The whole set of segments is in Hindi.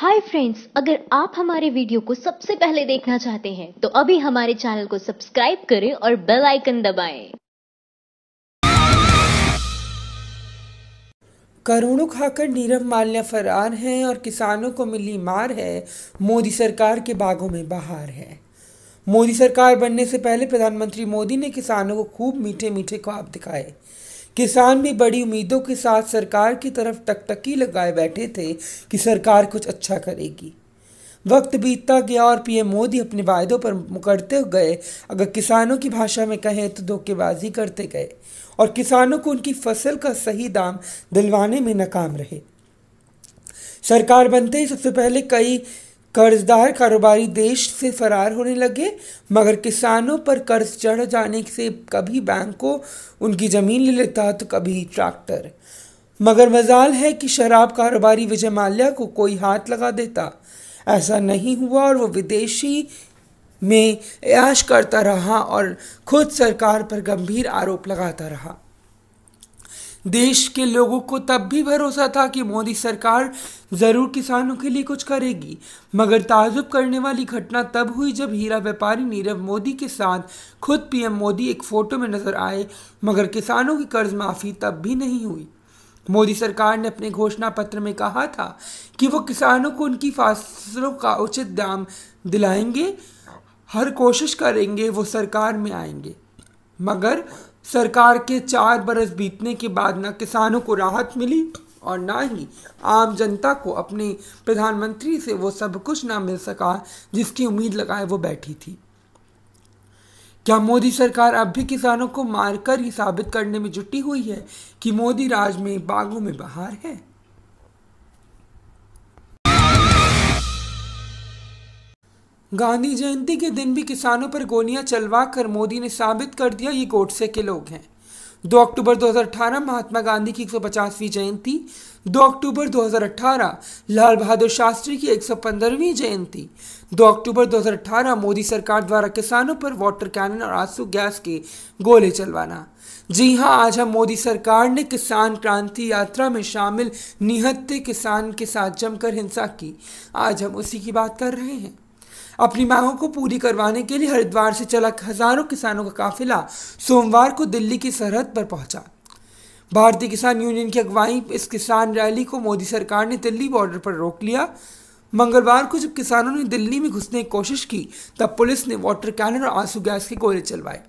हाय फ्रेंड्स अगर आप हमारे वीडियो को सबसे पहले देखना चाहते हैं तो अभी हमारे चैनल को सब्सक्राइब करें और बेल आइकन दबाएं। करोड़ों खाकर नीरव माल्या फरार हैं और किसानों को मिली मार है मोदी सरकार के बागों में बहार है मोदी सरकार बनने से पहले प्रधानमंत्री मोदी ने किसानों को खूब मीठे मीठे ख्वाब दिखाए किसान भी बड़ी उम्मीदों के साथ सरकार की तरफ टकटकी लगाए बैठे थे कि सरकार कुछ अच्छा करेगी वक्त बीतता गया और पीएम मोदी अपने वायदों पर मुकरते गए अगर किसानों की भाषा में कहें तो धोखेबाजी करते गए और किसानों को उनकी फसल का सही दाम दिलवाने में नाकाम रहे सरकार बनते ही सबसे पहले कई कर्जदार कारोबारी देश से फरार होने लगे मगर किसानों पर कर्ज चढ़ जाने से कभी बैंक को उनकी ज़मीन ले लेता तो कभी ट्रैक्टर मगर मजाल है कि शराब कारोबारी विजय माल्या को कोई हाथ लगा देता ऐसा नहीं हुआ और वो विदेशी में ऐश करता रहा और खुद सरकार पर गंभीर आरोप लगाता रहा देश के लोगों को तब भी भरोसा था कि मोदी सरकार ज़रूर किसानों के लिए कुछ करेगी मगर ताजुब करने वाली घटना तब हुई जब हीरा व्यापारी नीरव मोदी के साथ खुद पीएम मोदी एक फ़ोटो में नज़र आए मगर किसानों की कर्ज माफ़ी तब भी नहीं हुई मोदी सरकार ने अपने घोषणा पत्र में कहा था कि वो किसानों को उनकी फसलों का उचित दाम दिलाएंगे हर कोशिश करेंगे वो सरकार में आएंगे मगर सरकार के चार बरस बीतने के बाद ना किसानों को राहत मिली और ना ही आम जनता को अपने प्रधानमंत्री से वो सब कुछ ना मिल सका जिसकी उम्मीद लगाए वो बैठी थी क्या मोदी सरकार अब भी किसानों को मारकर ही साबित करने में जुटी हुई है कि मोदी राज में बागों में बहार है गांधी जयंती के दिन भी किसानों पर गोलियां चलवा कर मोदी ने साबित कर दिया ये गोडसे के लोग हैं 2 अक्टूबर 2018 महात्मा गांधी की 150वीं जयंती 2 अक्टूबर 2018 लाल बहादुर शास्त्री की 115वीं जयंती 2 अक्टूबर 2018 मोदी सरकार द्वारा किसानों पर वाटर कैनन और आंसू गैस के गोले चलवाना जी हाँ आज हम मोदी सरकार ने किसान क्रांति यात्रा में शामिल निहत्ते किसान के साथ जमकर हिंसा की आज हम उसी की बात कर रहे हैं अपनी मांगों को पूरी करवाने के लिए हरिद्वार से चला हजारों किसानों का काफिला सोमवार को दिल्ली की सरहद पर पहुंचा भारतीय किसान यूनियन की अगुवाई इस किसान रैली को मोदी सरकार ने दिल्ली बॉर्डर पर रोक लिया मंगलवार को जब किसानों ने दिल्ली में घुसने की कोशिश की तब पुलिस ने वाटर कैनन और आंसू गैस के गोले चलवाए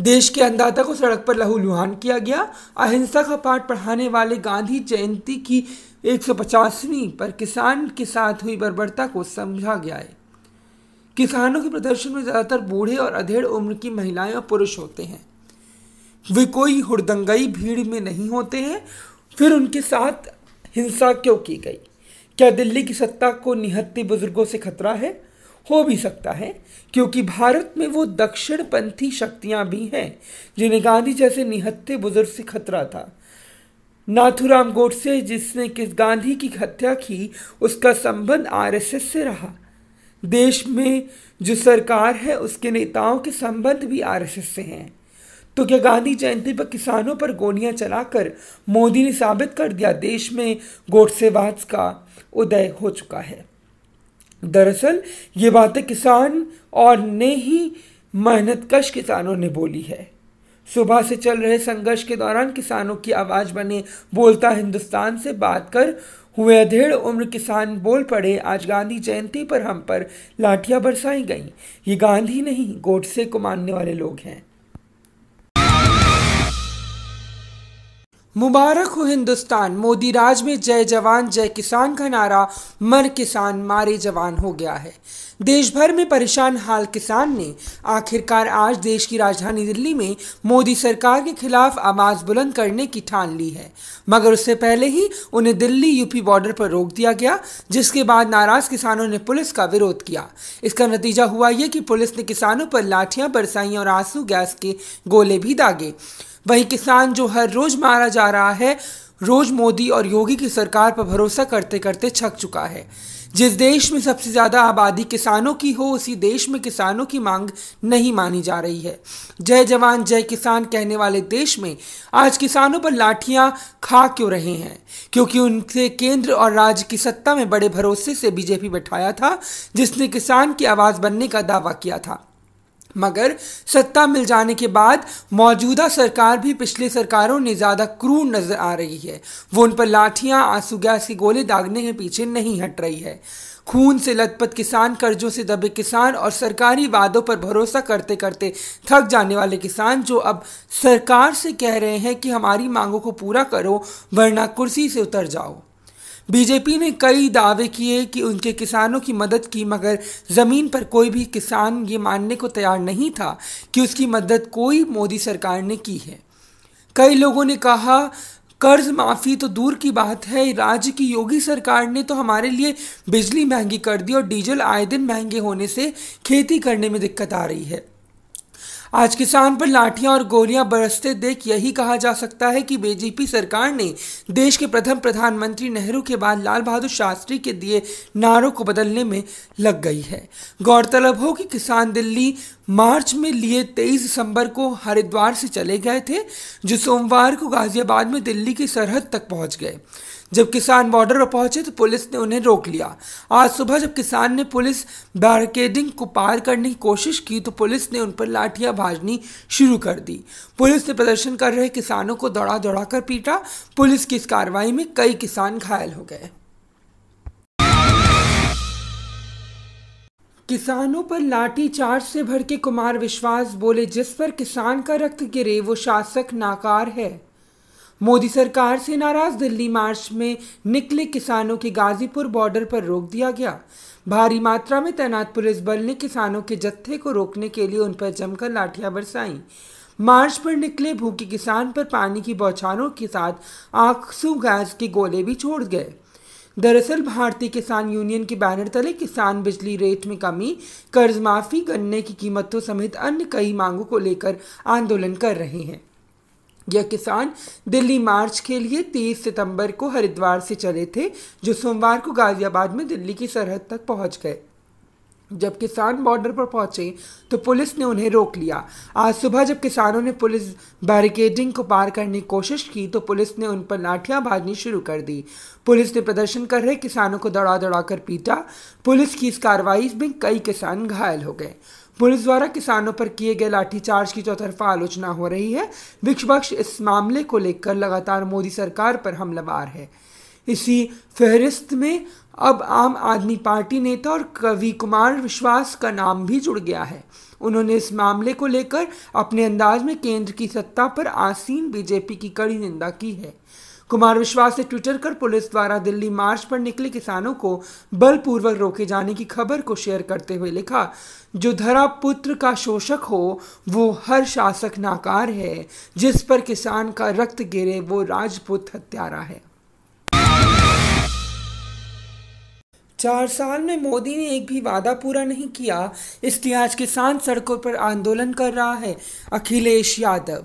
देश के अन्नदाता को सड़क पर लहूलुहान किया गया अहिंसा का पाठ पढ़ाने वाले गांधी जयंती की एक पर किसान के साथ हुई बर्बरता को समझा गया है किसानों के प्रदर्शन में ज़्यादातर बूढ़े और अधेड़ उम्र की महिलाएं और पुरुष होते हैं वे कोई हुड़दंगई भीड़ में नहीं होते हैं फिर उनके साथ हिंसा क्यों की गई क्या दिल्ली की सत्ता को निहत्ती बुजुर्गों से खतरा है हो भी सकता है क्योंकि भारत में वो दक्षिणपंथी शक्तियां भी हैं जिन्हें गांधी जैसे निहत्ते बुजुर्ग से खतरा था नाथुराम गोडसे जिसने किस गांधी की हत्या की उसका संबंध आरएसएस से रहा देश में जो सरकार है उसके नेताओं के संबंध भी आरएसएस से हैं तो क्या गांधी जयंती पर किसानों पर गोलियां चलाकर मोदी ने साबित कर दिया देश में गोडसेवाद का उदय हो चुका है दरअसल ये बातें किसान और ने ही मेहनतकश किसानों ने बोली है सुबह से चल रहे संघर्ष के दौरान किसानों की आवाज बने बोलता हिंदुस्तान से बात कर हुए अधेड़ उम्र किसान बोल पड़े आज गांधी जयंती पर हम पर लाठियां बरसाई गईं ये गांधी नहीं गोडसे को मानने वाले लोग हैं मुबारक हो हिंदुस्तान मोदी राज में जय जवान जय किसान का नारा मर किसान मारे जवान हो गया है देश भर में परेशान हाल किसान ने आखिरकार आज देश की राजधानी दिल्ली में मोदी सरकार के खिलाफ आवाज बुलंद करने की ठान ली है मगर उससे पहले ही उन्हें दिल्ली यूपी बॉर्डर पर रोक दिया गया जिसके बाद नाराज किसानों ने पुलिस का विरोध किया इसका नतीजा हुआ यह कि पुलिस ने किसानों पर लाठियां बरसाई और आंसू गैस के गोले भी दागे वही किसान जो हर रोज मारा जा रहा है रोज मोदी और योगी की सरकार पर भरोसा करते करते छक चुका है जिस देश में सबसे ज़्यादा आबादी किसानों की हो उसी देश में किसानों की मांग नहीं मानी जा रही है जय जवान जय किसान कहने वाले देश में आज किसानों पर लाठियां खा क्यों रहे हैं क्योंकि उनसे केंद्र और राज्य की सत्ता में बड़े भरोसे से बीजेपी बैठाया था जिसने किसान की आवाज़ बनने का दावा किया था मगर सत्ता मिल जाने के बाद मौजूदा सरकार भी पिछले सरकारों ने ज़्यादा क्रूर नज़र आ रही है वो उन पर लाठियां आंसू गैस के गोले दागने के पीछे नहीं हट रही है खून से लथपथ किसान कर्जों से दबे किसान और सरकारी वादों पर भरोसा करते करते थक जाने वाले किसान जो अब सरकार से कह रहे हैं कि हमारी मांगों को पूरा करो वरना कुर्सी से उतर जाओ बीजेपी ने कई दावे किए कि उनके किसानों की मदद की मगर ज़मीन पर कोई भी किसान ये मानने को तैयार नहीं था कि उसकी मदद कोई मोदी सरकार ने की है कई लोगों ने कहा कर्ज माफ़ी तो दूर की बात है राज्य की योगी सरकार ने तो हमारे लिए बिजली महंगी कर दी और डीजल आए दिन महंगे होने से खेती करने में दिक्कत आ रही है आज किसान पर लाठियां और गोलियां बरसते देख यही कहा जा सकता है कि बीजेपी सरकार ने देश के प्रथम प्रधानमंत्री नेहरू के बाद लाल बहादुर शास्त्री के दिए नारों को बदलने में लग गई है गौरतलब हो कि किसान दिल्ली मार्च में लिए 23 दिसंबर को हरिद्वार से चले गए थे जो सोमवार को गाजियाबाद में दिल्ली की सरहद तक पहुंच गए जब किसान बॉर्डर पर पहुंचे तो पुलिस ने उन्हें रोक लिया आज सुबह जब किसान ने पुलिस बैरिकेडिंग को पार करने की कोशिश की तो पुलिस ने उन पर लाठियां भाजनी शुरू कर दी पुलिस ने प्रदर्शन कर रहे किसानों को दौड़ा दौड़ा कर पीटा पुलिस की इस कार्रवाई में कई किसान घायल हो गए किसानों पर लाठी चार्ज से भर के कुमार विश्वास बोले जिस पर किसान का रक्त गिरे वो शासक नाकार है मोदी सरकार से नाराज दिल्ली मार्च में निकले किसानों के गाजीपुर बॉर्डर पर रोक दिया गया भारी मात्रा में तैनात पुलिस बल ने किसानों के जत्थे को रोकने के लिए उन पर जमकर लाठियां बरसाई मार्च पर निकले भूखे किसान पर पानी की बौछारों के साथ आंसू गैस के गोले भी छोड़ गए दरअसल भारतीय किसान यूनियन के बैनर तले किसान बिजली रेट में कमी कर्ज माफी गन्ने की कीमतों समेत अन्य कई मांगों को लेकर आंदोलन कर रहे हैं यह किसान दिल्ली मार्च के लिए 30 सितंबर को हरिद्वार से चले थे जो सोमवार को गाजियाबाद में दिल्ली की सरहद तक पहुंच गए जब किसान बॉर्डर पर पहुंचे तो पुलिस ने उन्हें रोक लिया आज सुबह जब किसानों ने पुलिस बैरिकेडिंग को पार करने की कोशिश की तो पुलिस ने उन पर लाठियां भाजनी शुरू कर दी पुलिस ने प्रदर्शन कर रहे किसानों को दौड़ा दौड़ा कर पीटा पुलिस की इस कार्रवाई में कई किसान घायल हो गए पुलिस द्वारा किसानों पर किए गए लाठीचार्ज की चौतरफा आलोचना हो रही है विपक्ष इस मामले को लेकर लगातार मोदी सरकार पर हमलावार है इसी फहरिस्त में अब आम आदमी पार्टी नेता और कवि कुमार विश्वास का नाम भी जुड़ गया है उन्होंने इस मामले को लेकर अपने अंदाज में केंद्र की सत्ता पर आसीन बीजेपी की कड़ी निंदा की है कुमार विश्वास ने ट्विटर कर पुलिस द्वारा दिल्ली मार्च पर निकले किसानों को बलपूर्वक रोके जाने की खबर को शेयर करते हुए लिखा जो धरा पुत्र का शोषक हो वो हर शासक नाकार है जिस पर किसान का रक्त गिरे वो राजपूत हत्यारा है चार साल में मोदी ने एक भी वादा पूरा नहीं किया इसलिए आज किसान सड़कों पर आंदोलन कर रहा है अखिलेश यादव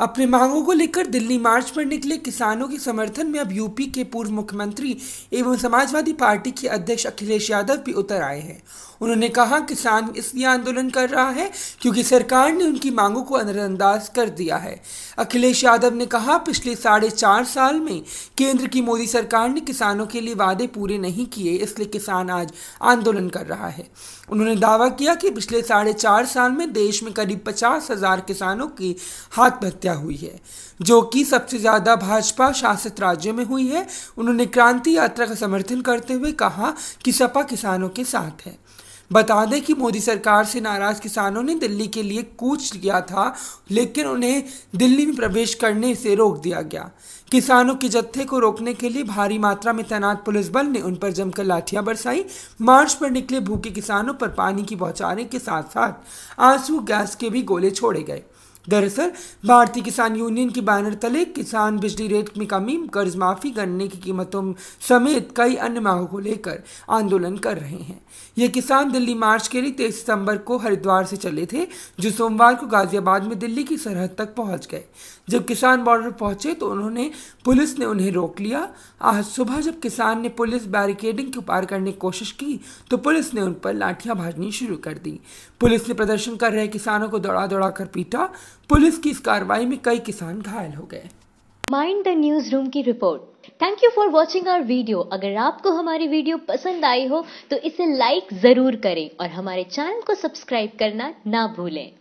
अपनी मांगों को लेकर दिल्ली मार्च पर निकले किसानों के समर्थन में अब यूपी के पूर्व मुख्यमंत्री एवं समाजवादी पार्टी के अध्यक्ष अखिलेश यादव भी उतर आए हैं उन्होंने कहा किसान इसलिए आंदोलन कर रहा है क्योंकि सरकार ने उनकी मांगों को नजरअंदाज कर दिया है अखिलेश यादव ने कहा पिछले साढ़े चार साल में केंद्र की मोदी सरकार ने किसानों के लिए वादे पूरे नहीं किए इसलिए किसान आज आंदोलन कर रहा है उन्होंने दावा किया कि पिछले साढ़े चार साल में देश में करीब पचास हजार किसानों की हाथ हत्या हुई है जो कि सबसे ज़्यादा भाजपा शासित राज्य में हुई है उन्होंने क्रांति यात्रा का समर्थन करते हुए कहा कि सपा किसानों के साथ है बता दें कि मोदी सरकार से नाराज किसानों ने दिल्ली के लिए कूच किया था लेकिन उन्हें दिल्ली में प्रवेश करने से रोक दिया गया किसानों के जत्थे को रोकने के लिए भारी मात्रा में तैनात पुलिस बल ने उन पर जमकर लाठियां बरसाई मार्च पर निकले भूखे किसानों पर पानी की बौछारें के साथ साथ आंसू गैस के भी गोले छोड़े गए दरअसल भारतीय किसान यूनियन की बैनर तले किसान बिजली रेट में कमी कर्ज माफी गन्ने की कीमतों समेत कई अन्य मांगों को लेकर आंदोलन कर रहे हैं ये किसान दिल्ली मार्च के लिए तेईस सितंबर को हरिद्वार से चले थे जो सोमवार को गाजियाबाद में दिल्ली की सरहद तक पहुंच गए जब किसान बॉर्डर पहुंचे तो उन्होंने पुलिस ने उन्हें रोक लिया आज सुबह जब किसान ने पुलिस बैरिकेडिंग के पार करने की कोशिश की तो पुलिस ने उन पर लाठियां भाजनी शुरू कर दी पुलिस ने प्रदर्शन कर रहे किसानों को दौड़ा दौड़ा कर पीटा पुलिस की इस कार्रवाई में कई किसान घायल हो गए माइंड द न्यूज रूम की report thank you for watching our video अगर आपको हमारी वीडियो पसंद आई हो तो इसे लाइक जरूर करें और हमारे चैनल को सब्सक्राइब करना ना भूलें